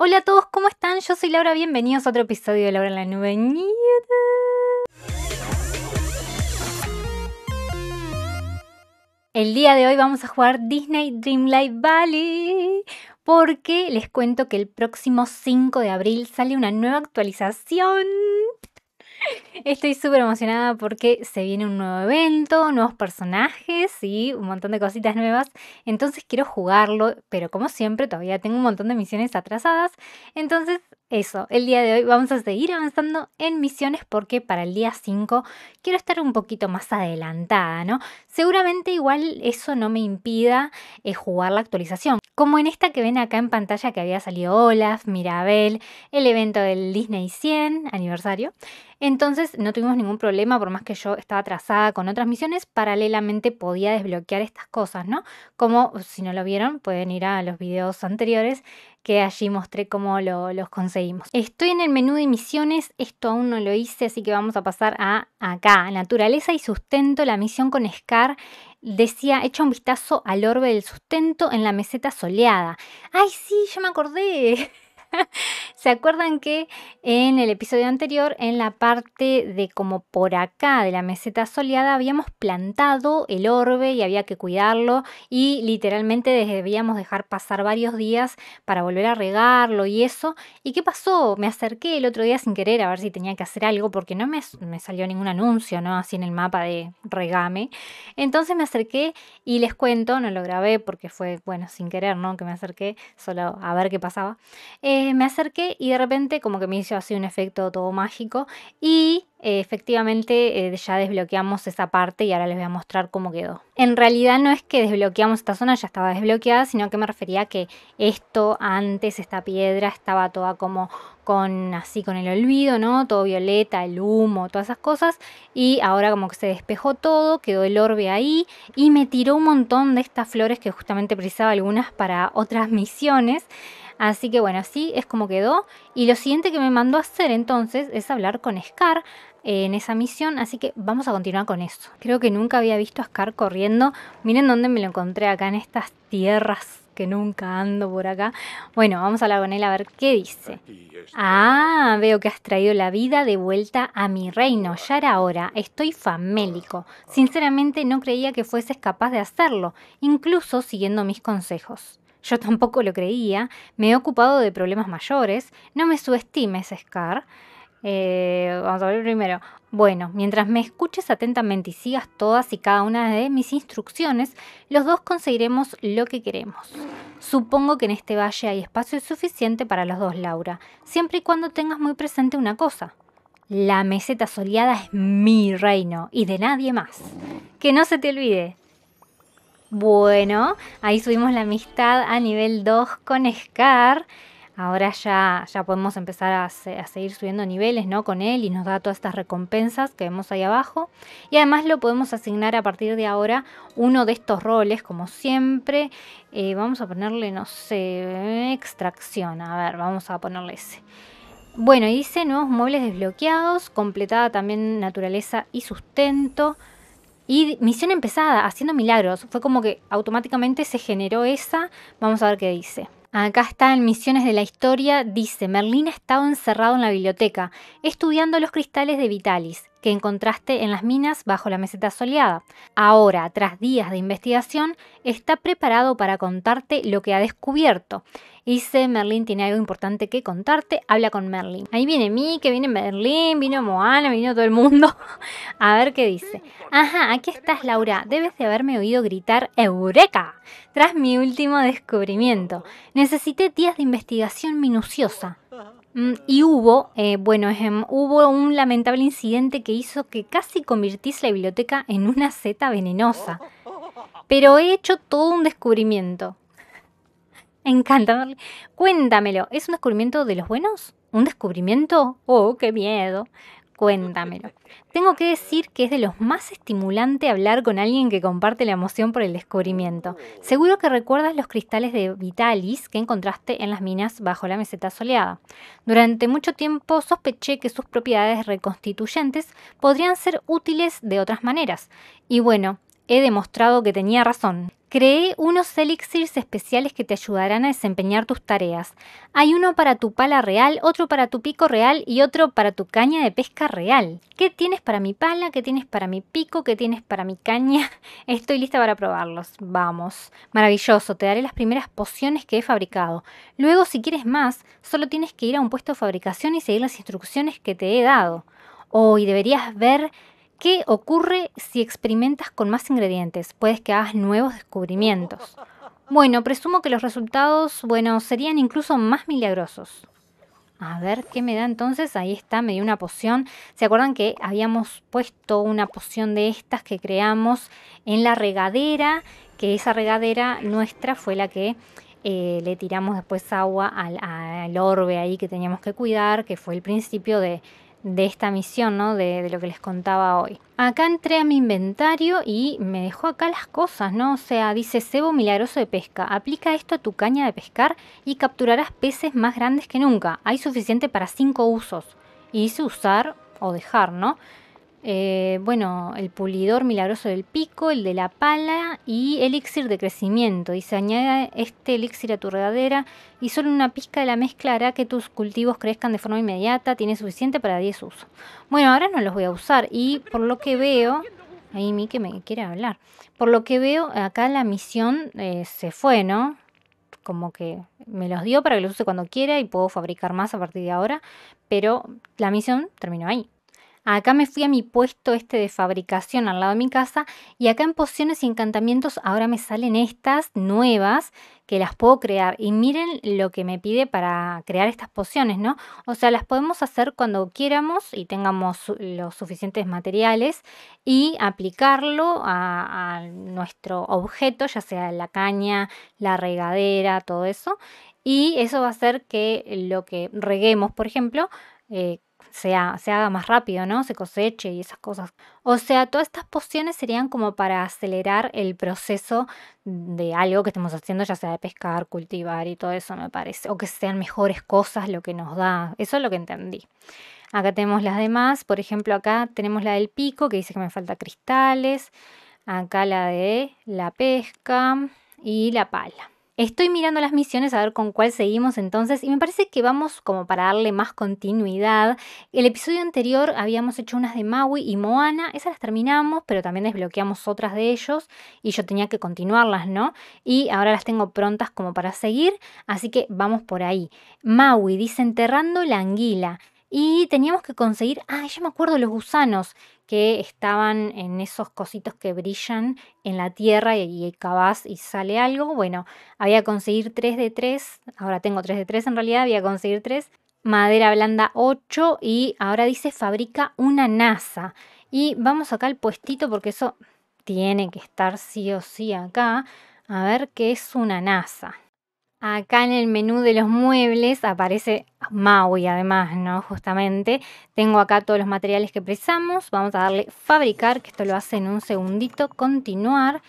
Hola a todos, ¿cómo están? Yo soy Laura, bienvenidos a otro episodio de Laura en la Nube. El día de hoy vamos a jugar Disney Dreamlight Valley porque les cuento que el próximo 5 de abril sale una nueva actualización Estoy súper emocionada porque se viene un nuevo evento, nuevos personajes y un montón de cositas nuevas. Entonces quiero jugarlo, pero como siempre todavía tengo un montón de misiones atrasadas. Entonces eso, el día de hoy vamos a seguir avanzando en misiones porque para el día 5 quiero estar un poquito más adelantada, ¿no? Seguramente igual eso no me impida eh, jugar la actualización. Como en esta que ven acá en pantalla que había salido Olaf, Mirabel, el evento del Disney 100 aniversario. Entonces no tuvimos ningún problema, por más que yo estaba atrasada con otras misiones, paralelamente podía desbloquear estas cosas, ¿no? Como si no lo vieron, pueden ir a los videos anteriores que allí mostré cómo los conseguimos. Estoy en el menú de misiones, esto aún no lo hice, así que vamos a pasar a acá, naturaleza y sustento, la misión con Scar decía, echa un vistazo al orbe del sustento en la meseta soleada. ¡Ay, sí! Yo me acordé. ¿Se acuerdan que en el episodio anterior, en la parte de como por acá de la meseta soleada, habíamos plantado el orbe y había que cuidarlo y literalmente debíamos dejar pasar varios días para volver a regarlo y eso? ¿Y qué pasó? Me acerqué el otro día sin querer a ver si tenía que hacer algo porque no me, salió ningún anuncio, ¿no? Así en el mapa de regame. Entonces me acerqué y les cuento, no lo grabé porque fue, bueno, sin querer, ¿no? Que me acerqué solo a ver qué pasaba. Eh, me acerqué y de repente como que me hizo así un efecto todo mágico y eh, efectivamente eh, ya desbloqueamos esa parte y ahora les voy a mostrar cómo quedó. En realidad no es que desbloqueamos esta zona, ya estaba desbloqueada, sino que me refería a que esto antes, esta piedra estaba toda como con así con el olvido, ¿no? Todo violeta, el humo, todas esas cosas y ahora como que se despejó todo, quedó el orbe ahí y me tiró un montón de estas flores que justamente precisaba algunas para otras misiones. Así que bueno, así es como quedó. Y lo siguiente que me mandó a hacer entonces es hablar con Scar eh, en esa misión, así que vamos a continuar con eso. Creo que nunca había visto a Scar corriendo. Miren dónde me lo encontré acá en estas tierras que nunca ando por acá. Bueno, vamos a hablar con él a ver qué dice. Ah, veo que has traído la vida de vuelta a mi reino. Ya era hora. Estoy famélico. Sinceramente no creía que fueses capaz de hacerlo, incluso siguiendo mis consejos. Yo tampoco lo creía, me he ocupado de problemas mayores, no me subestimes, Scar. Eh, vamos a ver primero. Bueno, mientras me escuches atentamente y sigas todas y cada una de mis instrucciones, los dos conseguiremos lo que queremos. Supongo que en este valle hay espacio suficiente para los dos, Laura, siempre y cuando tengas muy presente una cosa. La meseta soleada es mi reino y de nadie más. Que no se te olvide. Bueno, ahí subimos la amistad a nivel 2 con Scar. Ahora ya, ya podemos empezar a, seguir subiendo niveles ¿no? con él y nos da todas estas recompensas que vemos ahí abajo. Y además lo podemos asignar a partir de ahora uno de estos roles, como siempre. Eh, vamos a ponerle, no sé, extracción. A ver, vamos a ponerle ese. Bueno, y dice nuevos muebles desbloqueados, completada también naturaleza y sustento. Y misión empezada, haciendo milagros. Fue como que automáticamente se generó esa. Vamos a ver qué dice. Acá está en Misiones de la Historia, dice, Merlín estado encerrado en la biblioteca, estudiando los cristales de Vitalis, que encontraste en las minas bajo la meseta soleada. Ahora, tras días de investigación, está preparado para contarte lo que ha descubierto dice, Merlin tiene algo importante que contarte, habla con Merlin. Ahí viene que viene Merlin, vino Moana, vino todo el mundo. a ver qué dice. Ajá, aquí estás Laura, debes de haberme oído gritar ¡Eureka! Tras mi último descubrimiento. Necesité días de investigación minuciosa. Mm, y hubo, eh, bueno, em, hubo un lamentable incidente que hizo que casi convirtís la biblioteca en una seta venenosa. Pero he hecho todo un descubrimiento. Encantador. Cuéntamelo. ¿Es un descubrimiento de los buenos? ¿Un descubrimiento? Oh, qué miedo. Cuéntamelo. Tengo que decir que es de los más estimulante hablar con alguien que comparte la emoción por el descubrimiento. Seguro que recuerdas los cristales de Vitalis que encontraste en las minas bajo la meseta soleada. Durante mucho tiempo sospeché que sus propiedades reconstituyentes podrían ser útiles de otras maneras. Y bueno, he demostrado que tenía razón. Creé unos elixirs especiales que te ayudarán a desempeñar tus tareas. Hay uno para tu pala real, otro para tu pico real y otro para tu caña de pesca real. ¿Qué tienes para mi pala? ¿Qué tienes para mi pico? ¿Qué tienes para mi caña? Estoy lista para probarlos. Vamos. Maravilloso, te daré las primeras pociones que he fabricado. Luego, si quieres más, solo tienes que ir a un puesto de fabricación y seguir las instrucciones que te he dado. Hoy deberías ver ¿Qué ocurre si experimentas con más ingredientes? Puedes que hagas nuevos descubrimientos. Bueno, presumo que los resultados, bueno, serían incluso más milagrosos. A ver, ¿qué me da entonces? Ahí está, me dio una poción. ¿Se acuerdan que habíamos puesto una poción de estas que creamos en la regadera? Que esa regadera nuestra fue la que eh, le tiramos después agua al orbe ahí que teníamos que cuidar, que fue el principio de de esta misión, ¿no? De, lo que les contaba hoy. Acá entré a mi inventario y me dejó acá las cosas, ¿no? O sea, dice cebo milagroso de pesca. Aplica esto a tu caña de pescar y capturarás peces más grandes que nunca. Hay suficiente para cinco usos. Y dice usar o dejar, ¿no? Eh, bueno, el pulidor milagroso del pico, el de la pala y elixir de crecimiento. Y se añade este elixir a tu regadera y solo una pizca de la mezcla hará que tus cultivos crezcan de forma inmediata. Tiene suficiente para 10 usos. Bueno, ahora no los voy a usar y por lo que veo... Ahí mi que me quiere hablar. Por lo que veo, acá la misión eh, se fue, ¿no? como que me los dio para que los use cuando quiera y puedo fabricar más a partir de ahora, pero la misión terminó ahí. Acá me fui a mi puesto este de fabricación al lado de mi casa y acá en pociones y encantamientos ahora me salen estas nuevas que las puedo crear. Y miren lo que me pide para crear estas pociones, ¿no? O sea, las podemos hacer cuando quieramos y tengamos los suficientes materiales y aplicarlo a, nuestro objeto, ya sea la caña, la regadera, todo eso. Y eso va a hacer que lo que reguemos, por ejemplo, eh, sea, se haga más rápido, ¿no? Se coseche y esas cosas. O sea, todas estas pociones serían como para acelerar el proceso de algo que estemos haciendo, ya sea de pescar, cultivar y todo eso, me parece. O que sean mejores cosas lo que nos da. Eso es lo que entendí. Acá tenemos las demás. Por ejemplo, acá tenemos la del pico, que dice que me falta cristales. Acá la de la pesca y la pala. Estoy mirando las misiones a ver con cuál seguimos entonces y me parece que vamos como para darle más continuidad. El episodio anterior habíamos hecho unas de Maui y Moana, esas las terminamos, pero también desbloqueamos otras de ellos y yo tenía que continuarlas, ¿no? Y ahora las tengo prontas como para seguir, así que vamos por ahí. Maui dice enterrando la anguila y teníamos que conseguir, ah, yo me acuerdo los gusanos que estaban en esos cositos que brillan en la tierra y, y y sale algo. Bueno, había que conseguir 3 de 3, ahora tengo 3 de 3 en realidad, había que conseguir 3, madera blanda 8 y ahora dice fabrica una NASA. Y vamos acá al puestito porque eso tiene que estar sí o sí acá. A ver qué es una NASA. Acá en el menú de los muebles aparece Maui, además, ¿no? Justamente. Tengo acá todos los materiales que precisamos. Vamos a darle fabricar, que esto lo hace en un segundito. Continuar.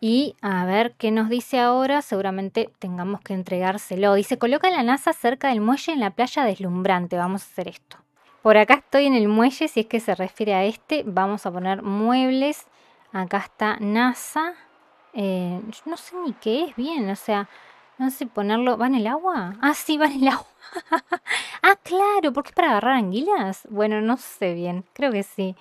Y a ver qué nos dice ahora. Seguramente tengamos que entregárselo. Dice, coloca la NASA cerca del muelle en la playa deslumbrante. Vamos a hacer esto. Por acá estoy en el muelle, si es que se refiere a este. Vamos a poner muebles. Acá está NASA. Eh, no sé ni qué es bien, o sea... No sé ponerlo. ¿Va en el agua? Ah, sí, va en el agua. ah, claro, porque es para agarrar anguilas. Bueno, no sé bien. Creo que sí.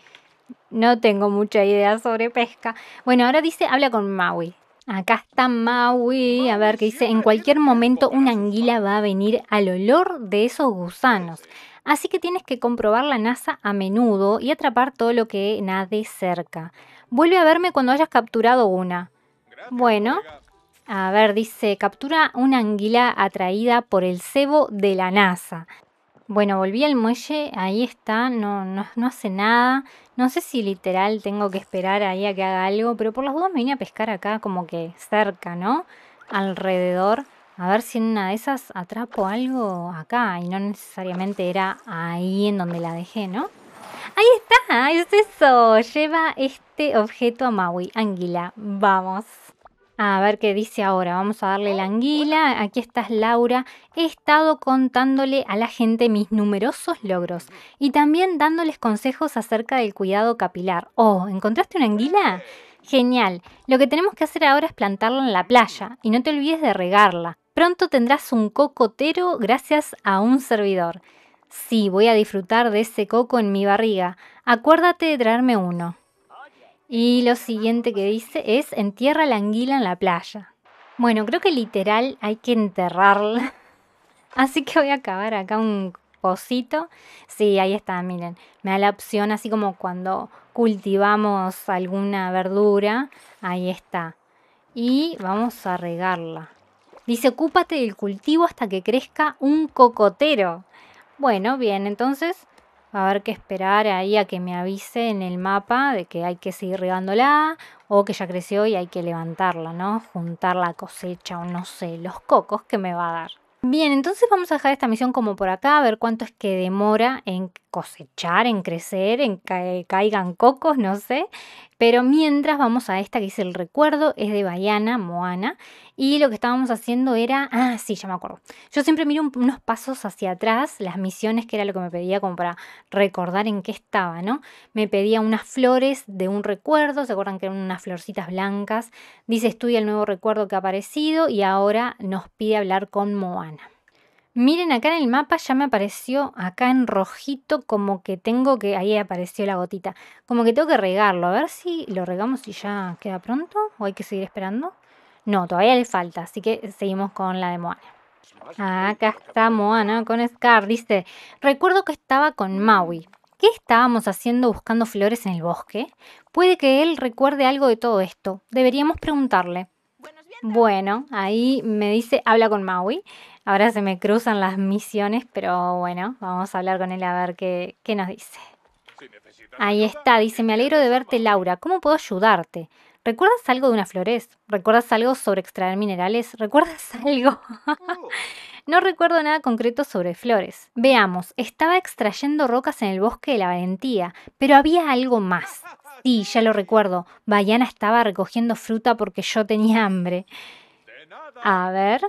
No tengo mucha idea sobre pesca. Bueno, ahora dice, habla con Maui. Acá está Maui. A ver, ¿qué dice, en cualquier momento una anguila va a venir al olor de esos gusanos. Así que tienes que comprobar la NASA a menudo y atrapar todo lo que nade cerca. Vuelve a verme cuando hayas capturado una. Bueno, a ver, dice, captura una anguila atraída por el cebo de la NASA. Bueno, volví al muelle, ahí está, no, no, hace nada. No sé si literal tengo que esperar ahí a que haga algo, pero por las dos me vine a pescar acá como que cerca, ¿no? Alrededor. A ver si en una de esas atrapo algo acá y no necesariamente era ahí en donde la dejé, ¿no? Ahí está, es eso. Lleva este objeto a Maui, Anguila. Vamos. A ver qué dice ahora. Vamos a darle la oh, anguila. Aquí estás, Laura. He estado contándole a la gente mis numerosos logros y también dándoles consejos acerca del cuidado capilar. Oh, ¿encontraste una anguila? Genial. Lo que tenemos que hacer ahora es plantarla en la playa y no te olvides de regarla. Pronto tendrás un cocotero gracias a un servidor. Sí, voy a disfrutar de ese coco en mi barriga. Acuérdate de traerme uno. Y lo siguiente que dice es entierra la anguila en la playa. Bueno, creo que literal hay que enterrarla. Así que voy a acabar acá un pocito. Sí, ahí está, miren. Me da la opción así como cuando cultivamos alguna verdura. Ahí está. Y vamos a regarla. Dice, ocúpate del cultivo hasta que crezca un cocotero. Bueno, bien, entonces va a haber que esperar ahí a que me avise en el mapa de que hay que seguir regándola o que ya creció y hay que levantarla, ¿no? Juntar la cosecha o no sé, los cocos que me va a dar. Bien, entonces vamos a dejar esta misión como por acá, a ver cuánto es que demora en cosechar, en crecer, en que caigan cocos, no sé. Pero mientras vamos a esta que dice el recuerdo, es de Bayana, Moana, y lo que estábamos haciendo era, ah, sí, ya me acuerdo. Yo siempre miro unos pasos hacia atrás, las misiones, que era lo que me pedía como para recordar en qué estaba, ¿no? Me pedía unas flores de un recuerdo, ¿se acuerdan que eran unas florcitas blancas? Dice, estudia el nuevo recuerdo que ha aparecido y ahora nos pide hablar con Moana. Miren, acá en el mapa ya me apareció acá en rojito como que tengo que... Ahí apareció la gotita. Como que tengo que regarlo. A ver si lo regamos y ya queda pronto. ¿O hay que seguir esperando? No, todavía le falta. Así que seguimos con la de Moana. Acá está Moana con Scar. Dice, recuerdo que estaba con Maui. ¿Qué estábamos haciendo buscando flores en el bosque? Puede que él recuerde algo de todo esto. Deberíamos preguntarle. Bueno, ahí me dice, habla con Maui. Ahora se me cruzan las misiones, pero bueno, vamos a hablar con él a ver qué, nos dice. Ahí está, dice, me alegro de verte Laura, ¿cómo puedo ayudarte? ¿Recuerdas algo de una flores? ¿Recuerdas algo sobre extraer minerales? ¿Recuerdas algo? Oh. no recuerdo nada concreto sobre flores. Veamos, estaba extrayendo rocas en el bosque de la valentía, pero había algo más. Sí, ya lo recuerdo. Bayana estaba recogiendo fruta porque yo tenía hambre. A ver,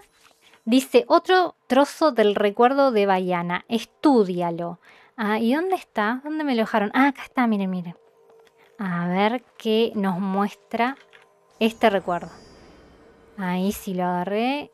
Dice, otro trozo del recuerdo de Bayana, estúdialo. Ah, ¿Y dónde está? ¿Dónde me lo dejaron? Ah, acá está, miren, miren. A ver qué nos muestra este recuerdo. Ahí sí lo agarré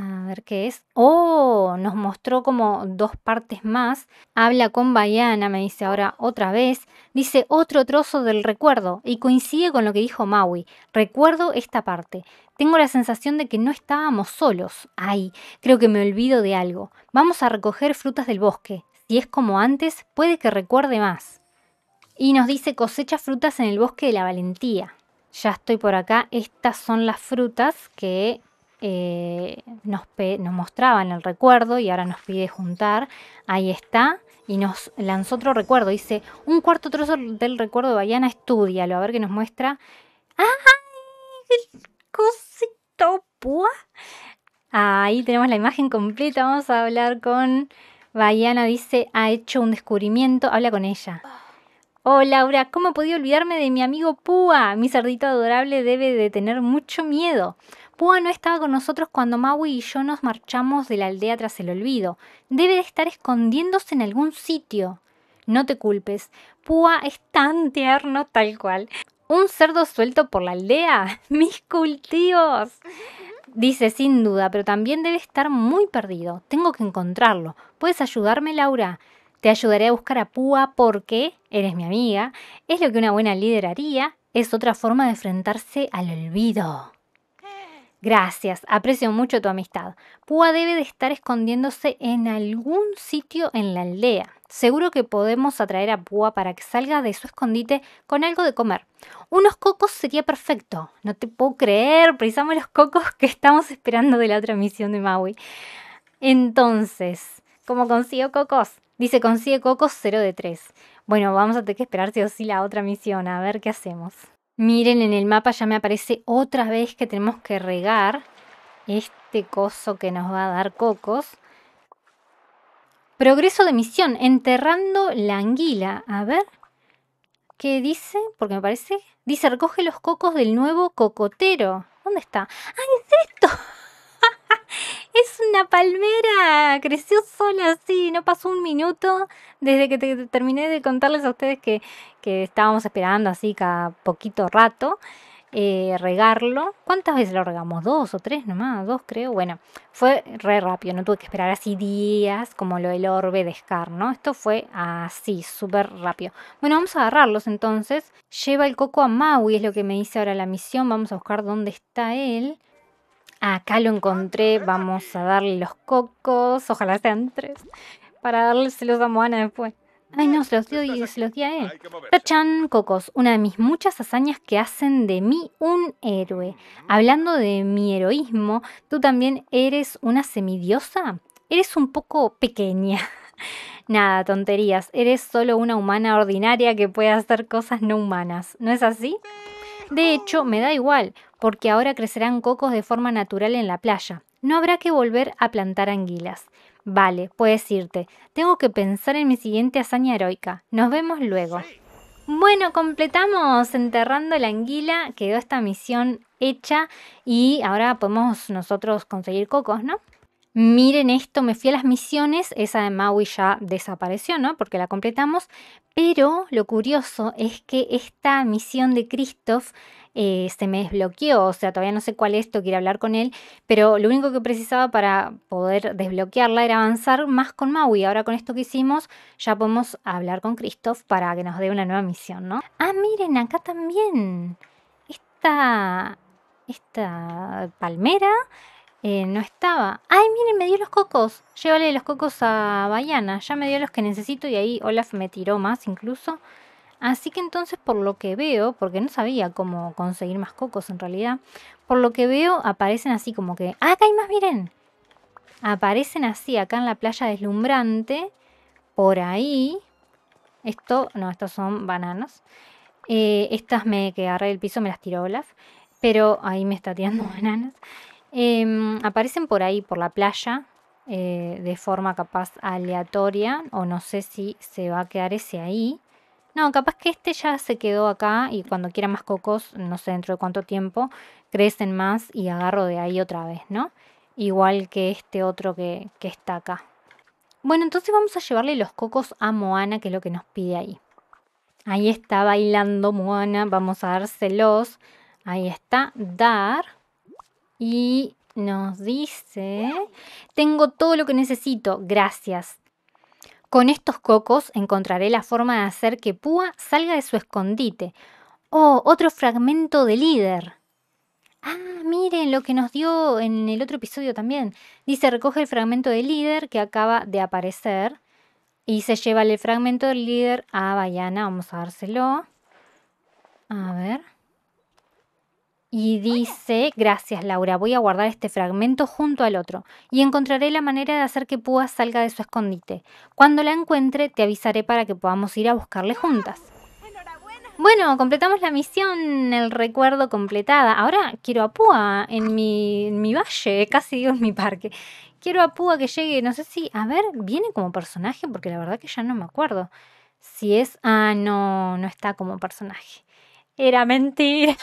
a ver qué es. Oh, nos mostró como dos partes más. Habla con Bayana, me dice ahora otra vez. Dice otro trozo del recuerdo y coincide con lo que dijo Maui. Recuerdo esta parte. Tengo la sensación de que no estábamos solos. Ay, creo que me olvido de algo. Vamos a recoger frutas del bosque. Si es como antes, puede que recuerde más. Y nos dice cosecha frutas en el bosque de la valentía. Ya estoy por acá. Estas son las frutas que eh, nos, mostraban el recuerdo y ahora nos pide juntar. Ahí está. Y nos lanzó otro recuerdo. Dice, un cuarto trozo del recuerdo de Bayana, estudialo. A ver qué nos muestra. ¡Ay! Cosito púa. Ahí tenemos la imagen completa. Vamos a hablar con Bayana. Dice, ha hecho un descubrimiento. Habla con ella. Oh, Laura, ¿cómo podido olvidarme de mi amigo Púa? Mi cerdito adorable debe de tener mucho miedo. Púa no estaba con nosotros cuando Maui y yo nos marchamos de la aldea tras el olvido. Debe de estar escondiéndose en algún sitio. No te culpes, Púa es tan tierno tal cual. Un cerdo suelto por la aldea. Mis cultivos. Dice sin duda, pero también debe estar muy perdido. Tengo que encontrarlo. ¿Puedes ayudarme, Laura? Te ayudaré a buscar a Púa porque eres mi amiga. Es lo que una buena líder haría. Es otra forma de enfrentarse al olvido. Gracias, aprecio mucho tu amistad. Púa debe de estar escondiéndose en algún sitio en la aldea. Seguro que podemos atraer a Púa para que salga de su escondite con algo de comer. Unos cocos sería perfecto. No te puedo creer, precisamos los cocos que estamos esperando de la otra misión de Maui. Entonces, ¿cómo consigo cocos? Dice, consigue cocos 0 de 3. Bueno, vamos a tener que esperar si o sí la otra misión, a ver qué hacemos. Miren, en el mapa ya me aparece otra vez que tenemos que regar este coso que nos va a dar cocos. Progreso de misión, enterrando la anguila. A ver, ¿qué dice? Porque me parece... Dice, recoge los cocos del nuevo cocotero. ¿Dónde está? ¡Ah, es esto! es una palmera, creció sola así, no pasó un minuto desde que terminé de contarles a ustedes que, que estábamos esperando así cada poquito rato. Eh, regarlo. ¿Cuántas veces lo regamos? Dos o tres nomás, dos creo. Bueno, fue re rápido, no tuve que esperar así días como lo del orbe de Scar, ¿no? Esto fue así, súper rápido. Bueno, vamos a agarrarlos entonces. Lleva el coco a Maui, es lo que me dice ahora la misión. Vamos a buscar dónde está él. Acá lo encontré, vamos a darle los cocos, ojalá sean tres, para dárselos a Moana después. Ay, no, se los, dio, y se los di a él. Tachan Cocos, una de mis muchas hazañas que hacen de mí un héroe. Hablando de mi heroísmo, ¿tú también eres una semidiosa? Eres un poco pequeña. Nada, tonterías. Eres solo una humana ordinaria que puede hacer cosas no humanas. ¿No es así? De hecho, me da igual, porque ahora crecerán cocos de forma natural en la playa. No habrá que volver a plantar anguilas. Vale, puedes irte. Tengo que pensar en mi siguiente hazaña heroica. Nos vemos luego. Bueno, completamos enterrando la anguila, quedó esta misión hecha y ahora podemos nosotros conseguir cocos, ¿no? miren esto, me fui a las misiones, esa de Maui ya desapareció, ¿no? Porque la completamos, pero lo curioso es que esta misión de Christoph eh, se me desbloqueó, o sea, todavía no sé cuál es, tengo que hablar con él, pero lo único que precisaba para poder desbloquearla era avanzar más con Maui. Ahora con esto que hicimos, ya podemos hablar con Christoph para que nos dé una nueva misión, ¿no? Ah, miren, acá también. Esta, esta palmera eh, no estaba. Ay, miren, me dio los cocos. Llévale los cocos a Bayana. Ya me dio los que necesito y ahí Olaf me tiró más incluso. Así que entonces, por lo que veo, porque no sabía cómo conseguir más cocos en realidad, por lo que veo aparecen así como que... ¡Ah, acá hay más, miren! Aparecen así, acá en la playa deslumbrante, por ahí. Esto, no, estos son bananas eh, estas me que agarré del piso me las tiró Olaf, pero ahí me está tirando bananas. Em, aparecen por ahí, por la playa, eh, de forma capaz aleatoria, o no sé si se va a quedar ese ahí. No, capaz que este ya se quedó acá y cuando quiera más cocos, no sé dentro de cuánto tiempo, crecen más y agarro de ahí otra vez, ¿no? Igual que este otro que, que está acá. Bueno, entonces vamos a llevarle los cocos a Moana, que es lo que nos pide ahí. Ahí está bailando Moana, vamos a dárselos. Ahí está, dar. Y nos dice, tengo todo lo que necesito, gracias. Con estos cocos encontraré la forma de hacer que Púa salga de su escondite. Oh, otro fragmento de líder. Ah, miren lo que nos dio en el otro episodio también. Dice, recoge el fragmento de líder que acaba de aparecer y se lleva el fragmento del líder a Bayana. Vamos a dárselo. A ver. Y dice, gracias Laura, voy a guardar este fragmento junto al otro y encontraré la manera de hacer que Púa salga de su escondite. Cuando la encuentre, te avisaré para que podamos ir a buscarle juntas. Bueno, completamos la misión, el recuerdo completada. Ahora quiero a Púa en mi, valle, casi digo en mi parque. Quiero a Púa que llegue, no sé si, a ver, viene como personaje, porque la verdad que ya no me acuerdo. Si es, ah, no, no está como personaje. Era mentira.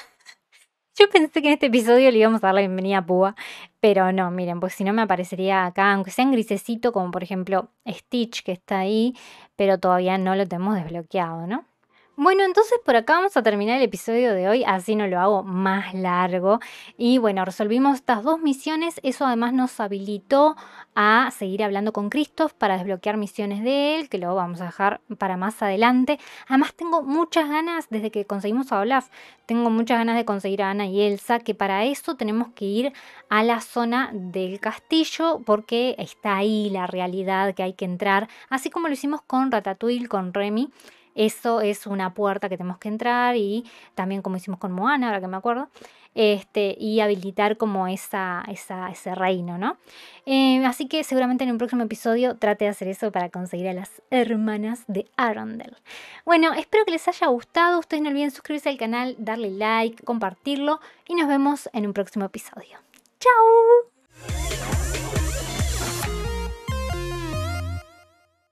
Yo pensé que en este episodio le íbamos a dar la bienvenida a Púa, pero no, miren, pues si no me aparecería acá, aunque sea en grisecito, como por ejemplo Stitch que está ahí, pero todavía no lo tenemos desbloqueado, ¿no? Bueno, entonces por acá vamos a terminar el episodio de hoy, así no lo hago más largo. Y bueno, resolvimos estas dos misiones, eso además nos habilitó a seguir hablando con Christoph para desbloquear misiones de él, que lo vamos a dejar para más adelante. Además tengo muchas ganas, desde que conseguimos a Olaf, tengo muchas ganas de conseguir a Ana y Elsa, que para eso tenemos que ir a la zona del castillo, porque está ahí la realidad que hay que entrar, así como lo hicimos con Ratatouille, con Remy eso es una puerta que tenemos que entrar y también como hicimos con Moana, ahora que me acuerdo, este, y habilitar como esa, esa ese reino, ¿no? Eh, así que seguramente en un próximo episodio trate de hacer eso para conseguir a las hermanas de Arundel. Bueno, espero que les haya gustado. Ustedes no olviden suscribirse al canal, darle like, compartirlo y nos vemos en un próximo episodio. ¡Chao!